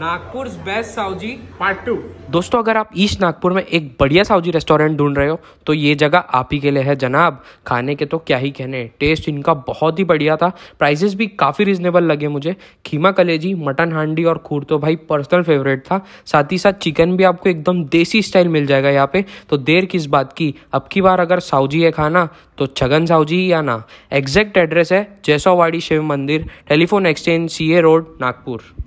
Nagpur best Saoji part two दोस्तों अगर आप ईस्ट नागपुर में एक बढ़िया साउजी रेस्टोरेंट ढूंढ रहे हो तो ये जगह आप ही के लिए है जनाब खाने के तो क्या ही कहने टेस्ट इनका बहुत ही बढ़िया था प्राइसेस भी काफ़ी रिजनेबल लगे मुझे खीमा कलेजी मटन हांडी और खूर तो भाई पर्सनल फेवरेट था साथ ही साथ चिकन भी आपको एकदम देसी स्टाइल मिल जाएगा यहाँ पे तो देर किस बात की अब की बार अगर साउजी है खाना तो छगन साउजी या ना एग्जैक्ट एड्रेस है जैसोवाड़ी Shiv Mandir telephone exchange C road Nagpur